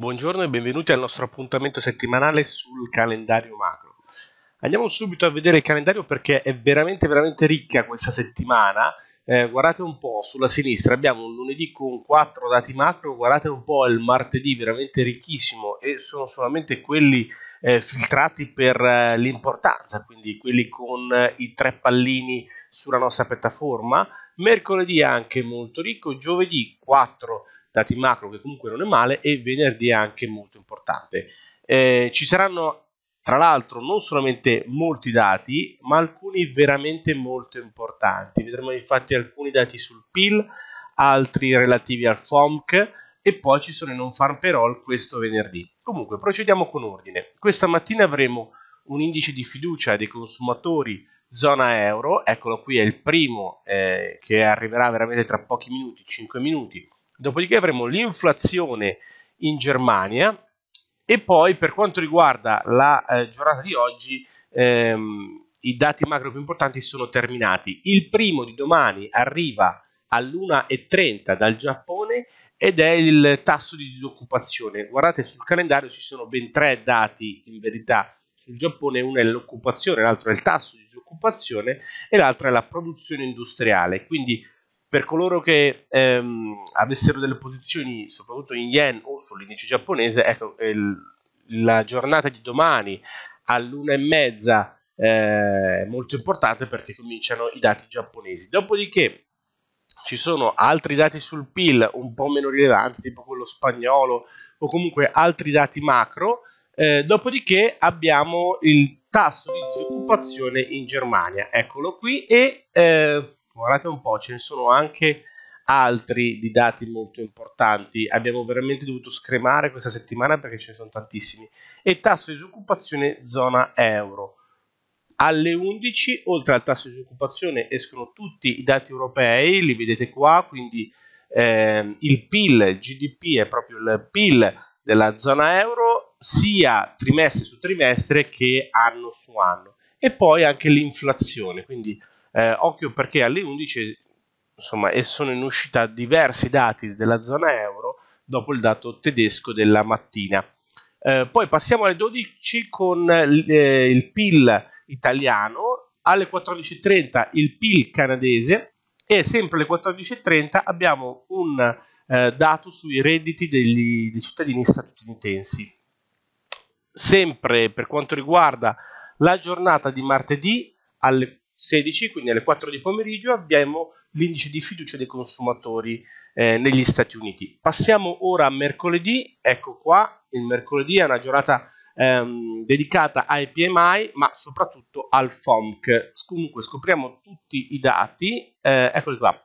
Buongiorno e benvenuti al nostro appuntamento settimanale sul calendario macro. Andiamo subito a vedere il calendario perché è veramente veramente ricca questa settimana. Eh, guardate un po' sulla sinistra, abbiamo un lunedì con 4 dati macro, guardate un po' il martedì veramente ricchissimo e sono solamente quelli eh, filtrati per eh, l'importanza, quindi quelli con eh, i tre pallini sulla nostra piattaforma. Mercoledì anche molto ricco, giovedì 4 dati macro che comunque non è male e venerdì è anche molto importante. Eh, ci saranno tra l'altro non solamente molti dati ma alcuni veramente molto importanti. Vedremo infatti alcuni dati sul PIL, altri relativi al FOMC e poi ci sono i non farm payroll questo venerdì. Comunque procediamo con ordine. Questa mattina avremo un indice di fiducia dei consumatori zona euro, eccolo qui è il primo eh, che arriverà veramente tra pochi minuti, 5 minuti, dopodiché avremo l'inflazione in Germania e poi per quanto riguarda la eh, giornata di oggi ehm, i dati macro più importanti sono terminati. Il primo di domani arriva all'1.30 dal Giappone ed è il tasso di disoccupazione. Guardate sul calendario ci sono ben tre dati in verità sul Giappone, uno è l'occupazione, l'altro è il tasso di disoccupazione e l'altro è la produzione industriale. Quindi per coloro che ehm, avessero delle posizioni soprattutto in yen o sull'indice giapponese, ecco, il, la giornata di domani all'una e mezza eh, è molto importante perché cominciano i dati giapponesi. Dopodiché ci sono altri dati sul PIL un po' meno rilevanti, tipo quello spagnolo o comunque altri dati macro. Eh, dopodiché abbiamo il tasso di disoccupazione in Germania, eccolo qui, e eh, guardate un po', ce ne sono anche altri di dati molto importanti. Abbiamo veramente dovuto scremare questa settimana perché ce ne sono tantissimi. E tasso di disoccupazione zona euro. Alle 11, oltre al tasso di disoccupazione, escono tutti i dati europei, li vedete qua, quindi eh, il PIL, il GDP è proprio il PIL della zona euro, sia trimestre su trimestre che anno su anno. E poi anche l'inflazione, quindi eh, occhio perché alle 11 insomma, sono in uscita diversi dati della zona euro dopo il dato tedesco della mattina. Eh, poi passiamo alle 12 con eh, il PIL italiano, alle 14.30 il PIL canadese e sempre alle 14.30 abbiamo un eh, dato sui redditi degli, dei cittadini statunitensi. Sempre per quanto riguarda la giornata di martedì alle 14.30 16, quindi alle 4 di pomeriggio, abbiamo l'indice di fiducia dei consumatori eh, negli Stati Uniti. Passiamo ora a mercoledì, ecco qua, il mercoledì è una giornata ehm, dedicata ai PMI, ma soprattutto al FOMC. Comunque scopriamo tutti i dati, eh, eccoli qua,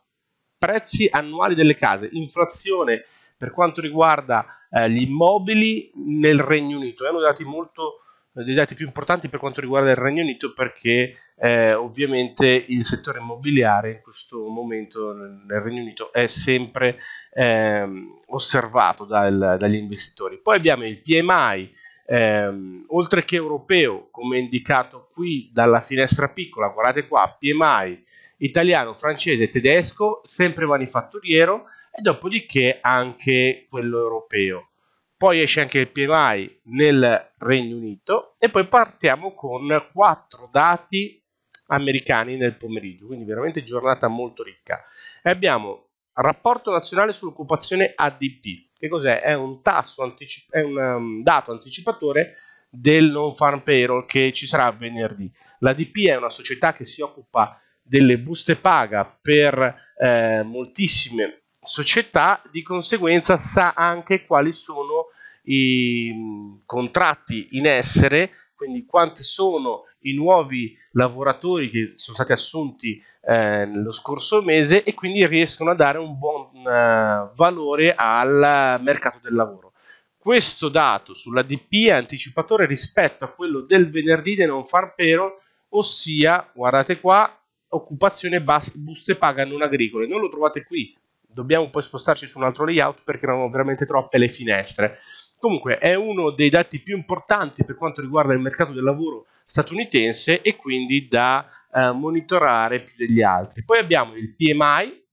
prezzi annuali delle case, inflazione per quanto riguarda eh, gli immobili nel Regno Unito, erano dati molto dei dati più importanti per quanto riguarda il Regno Unito perché eh, ovviamente il settore immobiliare in questo momento nel Regno Unito è sempre ehm, osservato dal, dagli investitori. Poi abbiamo il PMI, ehm, oltre che europeo, come indicato qui dalla finestra piccola, guardate qua, PMI italiano, francese, tedesco, sempre manifatturiero e dopodiché anche quello europeo poi esce anche il PMI nel Regno Unito e poi partiamo con quattro dati americani nel pomeriggio, quindi veramente giornata molto ricca. E abbiamo rapporto nazionale sull'occupazione ADP, che cos'è? È un, anticip- è un um, dato anticipatore del non farm payroll che ci sarà venerdì. L'ADP è una società che si occupa delle buste paga per eh, moltissime società di conseguenza sa anche quali sono i mm, contratti in essere, quindi quanti sono i nuovi lavoratori che sono stati assunti eh, lo scorso mese e quindi riescono a dare un buon eh, valore al mercato del lavoro. Questo dato sulla DP è anticipatore rispetto a quello del venerdì del non farpero, ossia, guardate qua, occupazione bas- buste paga non agricole. Non lo trovate qui, dobbiamo poi spostarci su un altro layout perché erano veramente troppe le finestre. Comunque è uno dei dati più importanti per quanto riguarda il mercato del lavoro statunitense e quindi da eh, monitorare più degli altri. Poi abbiamo il PMI,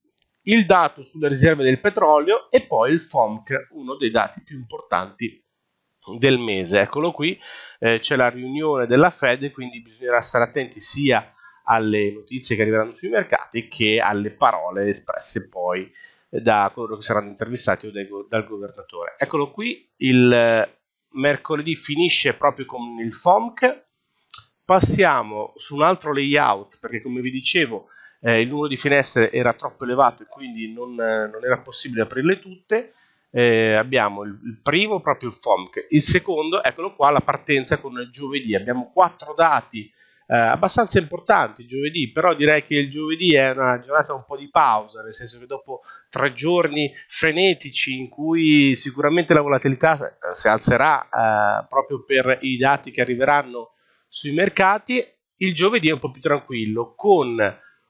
il dato sulle riserve del petrolio e poi il FOMC, uno dei dati più importanti del mese. Eccolo qui, eh, c'è la riunione della Fed, quindi bisognerà stare attenti sia alle notizie che arriveranno sui mercati che alle parole espresse poi da coloro che saranno intervistati o dai, dal governatore. Eccolo qui, il eh, mercoledì finisce proprio con il FOMC, passiamo su un altro layout perché come vi dicevo eh, il numero di finestre era troppo elevato e quindi non, eh, non era possibile aprirle tutte, eh, abbiamo il, il, primo proprio il FOMC, il secondo eccolo qua la partenza con il giovedì, abbiamo quattro dati eh, abbastanza importanti giovedì, però direi che il giovedì è una giornata un po' di pausa, nel senso che dopo tre giorni frenetici in cui sicuramente la volatilità eh, si alzerà eh, proprio per i dati che arriveranno sui mercati, il giovedì è un po' più tranquillo con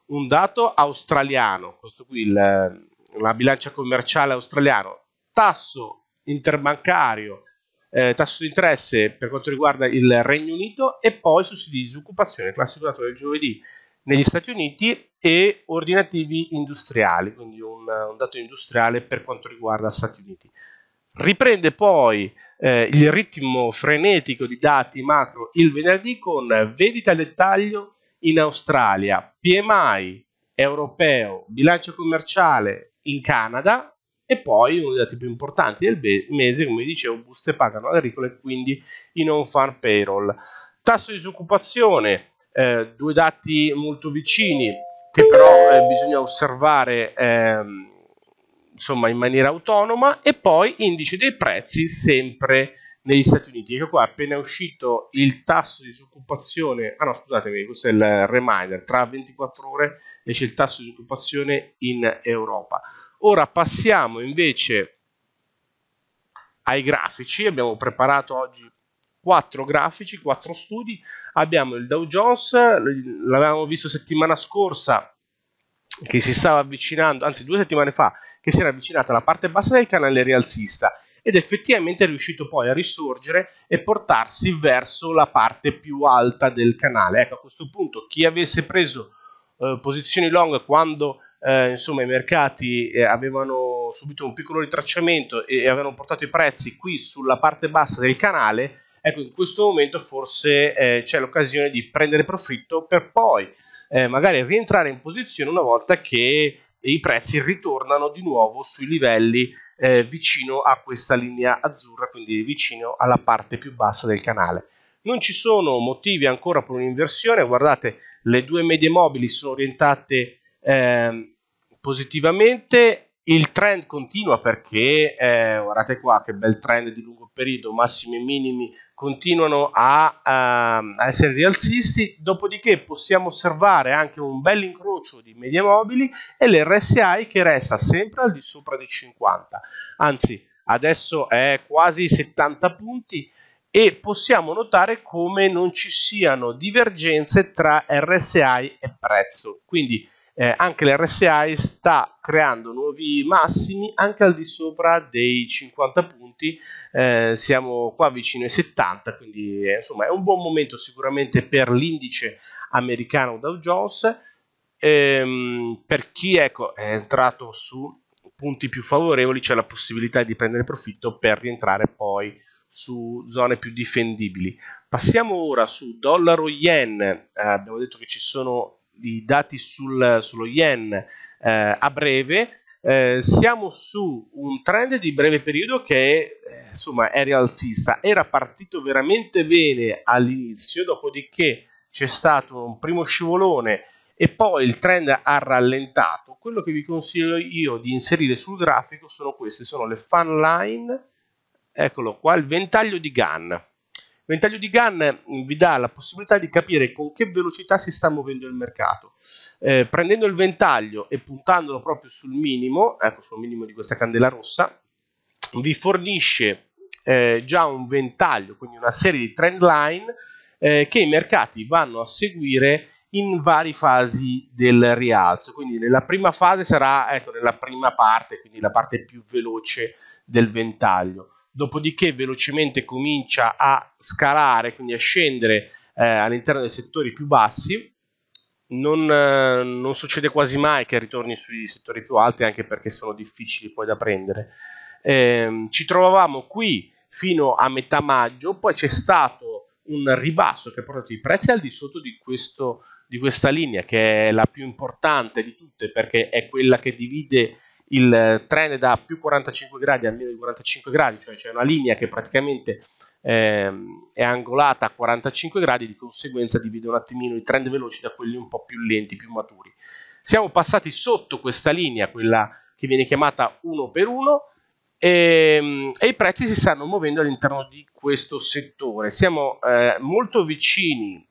un dato australiano, questo qui il, la bilancia commerciale australiano, tasso interbancario eh, tasso di interesse per quanto riguarda il Regno Unito e poi sussidi di disoccupazione classico dato del giovedì negli Stati Uniti e ordinativi industriali, quindi un, un dato industriale per quanto riguarda gli Stati Uniti. Riprende poi eh, il ritmo frenetico di dati macro il venerdì con vendita al dettaglio in Australia, PMI europeo, bilancio commerciale in Canada e poi uno dei dati più importanti del mese, come dicevo, buste pagano agricole e quindi i non farm payroll. Tasso di disoccupazione, eh, due dati molto vicini che però eh, bisogna osservare ehm, insomma in maniera autonoma e poi indice dei prezzi sempre negli Stati Uniti. Ecco qua, appena è uscito il tasso di disoccupazione, ah no scusatemi, questo è il reminder, tra 24 ore esce il tasso di disoccupazione in Europa. Ora passiamo invece ai grafici, abbiamo preparato oggi quattro grafici, quattro studi, abbiamo il Dow Jones, l'avevamo visto settimana scorsa che si stava avvicinando, anzi due settimane fa, che si era avvicinata alla parte bassa del canale rialzista ed effettivamente è riuscito poi a risorgere e portarsi verso la parte più alta del canale. Ecco, a questo punto chi avesse preso eh, posizioni long quando eh, insomma i mercati eh, avevano subito un piccolo ritracciamento e, e avevano portato i prezzi qui sulla parte bassa del canale, ecco in questo momento forse eh, c'è l'occasione di prendere profitto per poi eh, magari rientrare in posizione una volta che i prezzi ritornano di nuovo sui livelli eh, vicino a questa linea azzurra, quindi vicino alla parte più bassa del canale. Non ci sono motivi ancora per un'inversione, guardate le due medie mobili sono orientate eh, positivamente il trend continua perché eh, guardate qua che bel trend di lungo periodo, massimi e minimi continuano a, uh, a essere rialzisti, dopodiché possiamo osservare anche un bel incrocio di media mobili e l'RSI che resta sempre al di sopra di 50, anzi adesso è quasi 70 punti e possiamo notare come non ci siano divergenze tra RSI e prezzo, quindi eh, anche l'RSI sta creando nuovi massimi anche al di sopra dei 50 punti eh, siamo qua vicino ai 70 quindi eh, insomma è un buon momento sicuramente per l'indice americano Dow Jones ehm, per chi ecco, è entrato su punti più favorevoli c'è la possibilità di prendere profitto per rientrare poi su zone più difendibili passiamo ora su dollaro yen eh, abbiamo detto che ci sono i dati sul, sullo yen eh, a breve, eh, siamo su un trend di breve periodo che eh, insomma è rialzista, era partito veramente bene all'inizio, dopodiché c'è stato un primo scivolone e poi il trend ha rallentato. Quello che vi consiglio io di inserire sul grafico sono queste, sono le fan line, eccolo qua, il ventaglio di Gann Ventaglio di Gunn mm, vi dà la possibilità di capire con che velocità si sta muovendo il mercato. Eh, prendendo il ventaglio e puntandolo proprio sul minimo, ecco sul minimo di questa candela rossa, vi fornisce eh, già un ventaglio, quindi una serie di trend line eh, che i mercati vanno a seguire in varie fasi del rialzo. Quindi nella prima fase sarà, ecco, nella prima parte, quindi la parte più veloce del ventaglio dopodiché velocemente comincia a scalare, quindi a scendere eh, all'interno dei settori più bassi. Non, eh, non, succede quasi mai che ritorni sui settori più alti, anche perché sono difficili poi da prendere. Eh, ci trovavamo qui fino a metà maggio, poi c'è stato un ribasso che ha portato i prezzi al di sotto di, questo, di questa linea, che è la più importante di tutte, perché è quella che divide il trend da più 45 gradi a meno 45 gradi, cioè c'è una linea che praticamente ehm, è angolata a 45 gradi, di conseguenza divide un attimino i trend veloci da quelli un po' più lenti, più maturi. Siamo passati sotto questa linea, quella che viene chiamata 1 per 1, e, ehm, e, i prezzi si stanno muovendo all'interno di questo settore. Siamo eh, molto vicini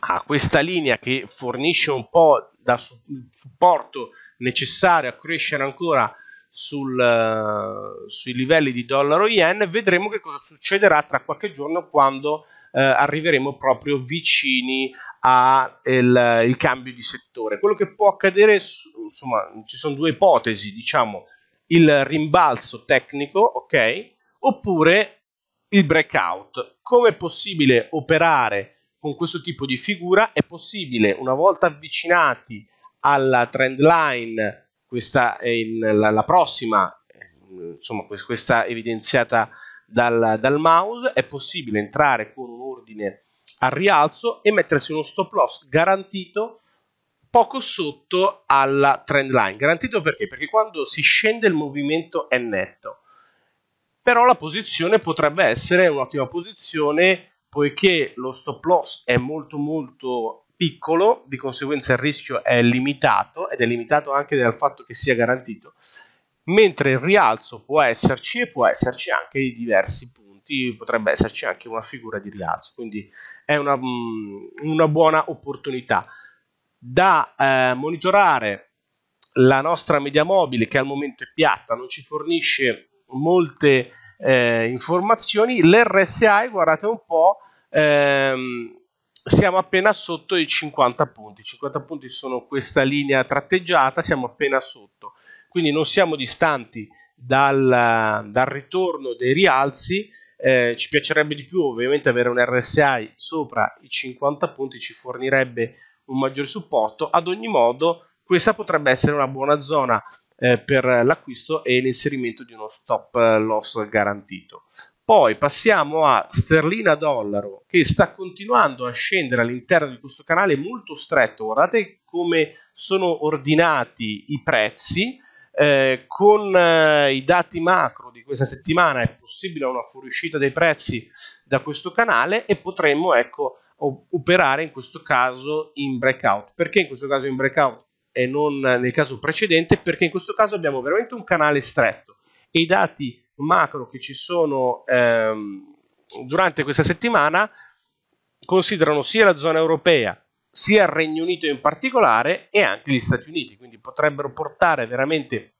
a questa linea che fornisce un po' da supporto necessario a crescere ancora sul, eh, sui livelli di dollaro yen. Vedremo che cosa succederà tra qualche giorno quando eh, arriveremo proprio vicini al cambio di settore. Quello che può accadere, insomma, ci sono due ipotesi, diciamo, il rimbalzo tecnico, ok, oppure il breakout. Come è possibile operare con questo tipo di figura? È possibile, una volta avvicinati alla trend line, questa è in, la, la, prossima, insomma questa evidenziata dal, dal, mouse, è possibile entrare con un ordine al rialzo e mettersi uno stop loss garantito poco sotto alla trend line. Garantito perché? Perché quando si scende il movimento è netto. Però la posizione potrebbe essere un'ottima posizione poiché lo stop loss è molto molto piccolo, di conseguenza il rischio è limitato ed è limitato anche dal fatto che sia garantito, mentre il rialzo può esserci e può esserci anche di diversi punti, potrebbe esserci anche una figura di rialzo, quindi è una, mm, una buona opportunità da eh, monitorare la nostra media mobile che al momento è piatta, non ci fornisce molte eh, informazioni, l'RSI guardate un po' ehm, siamo appena sotto i 50 punti. 50 punti sono questa linea tratteggiata, siamo appena sotto. Quindi non siamo distanti dal, dal ritorno dei rialzi. Eh, ci piacerebbe di più ovviamente avere un RSI sopra i 50 punti, ci fornirebbe un maggior supporto. Ad ogni modo, questa potrebbe essere una buona zona eh, per l'acquisto e l'inserimento di uno stop eh, loss garantito. Poi passiamo a sterlina dollaro che sta continuando a scendere all'interno di questo canale molto stretto. Guardate come sono ordinati i prezzi. Eh, con eh, i dati macro di questa settimana è possibile una fuoriuscita dei prezzi da questo canale e potremmo ecco, operare in questo caso in breakout. Perché in questo caso in breakout e non nel caso precedente? Perché in questo caso abbiamo veramente un canale stretto e i dati macro che ci sono ehm, durante questa settimana considerano sia la zona europea sia il Regno Unito in particolare e anche gli Stati Uniti, quindi potrebbero portare veramente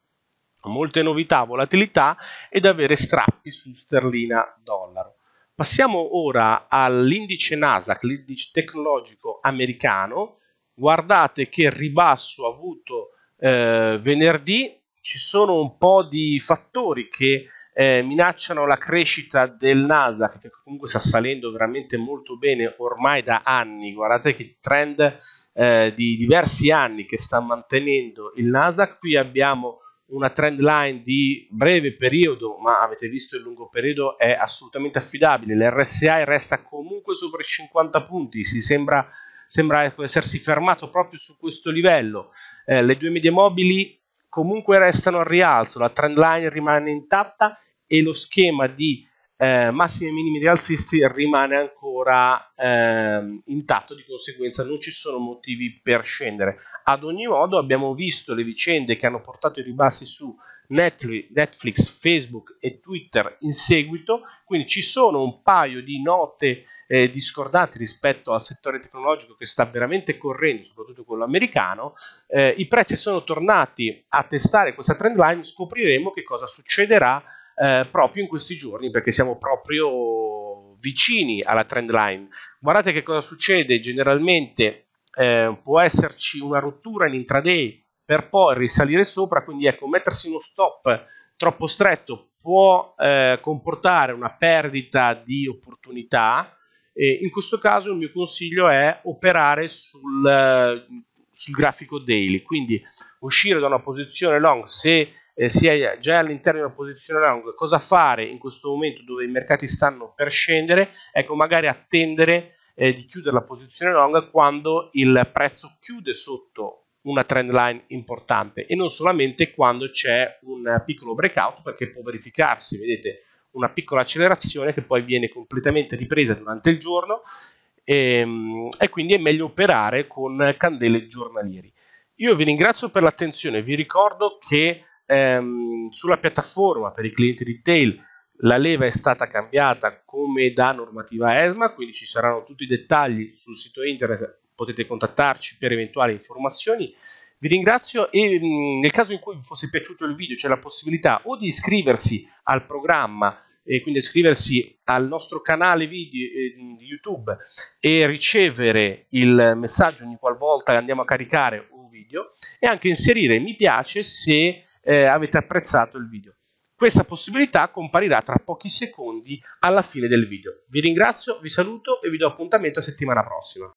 molte novità, volatilità ed avere strappi su sterlina dollaro. Passiamo ora all'indice Nasdaq, l'indice tecnologico americano. Guardate che ribasso ha avuto eh, venerdì, ci sono un po' di fattori che eh, minacciano la crescita del Nasdaq che comunque sta salendo veramente molto bene ormai da anni, guardate che trend eh, di diversi anni che sta mantenendo il Nasdaq, qui abbiamo una trend line di breve periodo, ma avete visto il lungo periodo è assolutamente affidabile. L'RSI resta comunque sopra i 50 punti, si sembra, sembra essersi fermato proprio su questo livello. Eh, le due medie mobili comunque restano al rialzo, la trend line rimane intatta e lo schema di eh, massimi e minimi rialzisti rimane ancora eh, intatto, di conseguenza non ci sono motivi per scendere. Ad ogni modo abbiamo visto le vicende che hanno portato i ribassi su Netflix, Facebook e Twitter in seguito, quindi ci sono un paio di note eh, discordanti rispetto al settore tecnologico che sta veramente correndo, soprattutto quello americano. Eh, I prezzi sono tornati a testare questa trend line scopriremo che cosa succederà eh, proprio in questi giorni perché siamo proprio vicini alla trend line. Guardate che cosa succede generalmente, eh, può esserci una rottura in intraday per poi risalire sopra, quindi ecco, mettersi uno stop troppo stretto può eh, comportare una perdita di opportunità. E in questo caso il mio consiglio è operare sul, eh, sul grafico daily, quindi uscire da una posizione long se eh, sia già all'interno di una posizione long cosa fare in questo momento dove i mercati stanno per scendere, ecco magari attendere eh, di chiudere la posizione long quando il prezzo chiude sotto una trend line importante e non solamente quando c'è un piccolo breakout perché può verificarsi, vedete, una piccola accelerazione che poi viene completamente ripresa durante il giorno e, ehm, e quindi è meglio operare con candele giornalieri. Io vi ringrazio per l'attenzione, vi ricordo che ehm, sulla piattaforma per i clienti retail la leva è stata cambiata come da normativa ESMA, quindi ci saranno tutti i dettagli sul sito internet, potete contattarci per eventuali informazioni. Vi ringrazio e mm, nel caso in cui vi fosse piaciuto il video c'è la possibilità o di iscriversi al programma e quindi iscriversi al nostro canale video eh, di YouTube e ricevere il messaggio ogni qualvolta andiamo a caricare un video e anche inserire mi piace se eh, avete apprezzato il video. Questa possibilità comparirà tra pochi secondi alla fine del video. Vi ringrazio, vi saluto e vi do appuntamento a settimana prossima.